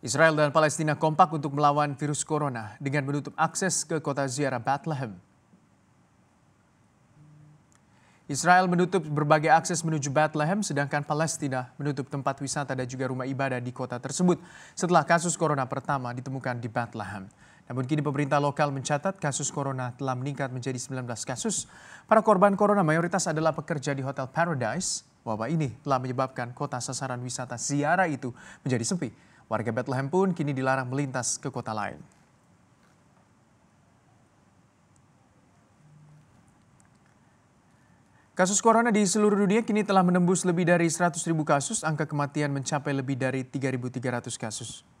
Israel dan Palestina kompak untuk melawan virus corona dengan menutup akses ke kota ziarah Bethlehem. Israel menutup berbagai akses menuju Bethlehem, sedangkan Palestina menutup tempat wisata dan juga rumah ibadah di kota tersebut setelah kasus corona pertama ditemukan di Bethlehem. Namun kini pemerintah lokal mencatat kasus corona telah meningkat menjadi 19 kasus. Para korban corona mayoritas adalah pekerja di Hotel Paradise. Wabah ini telah menyebabkan kota sasaran wisata ziarah itu menjadi sepi. Warga Bethlehem pun kini dilarang melintas ke kota lain. Kasus corona di seluruh dunia kini telah menembus lebih dari 100.000 kasus, angka kematian mencapai lebih dari 3.300 kasus.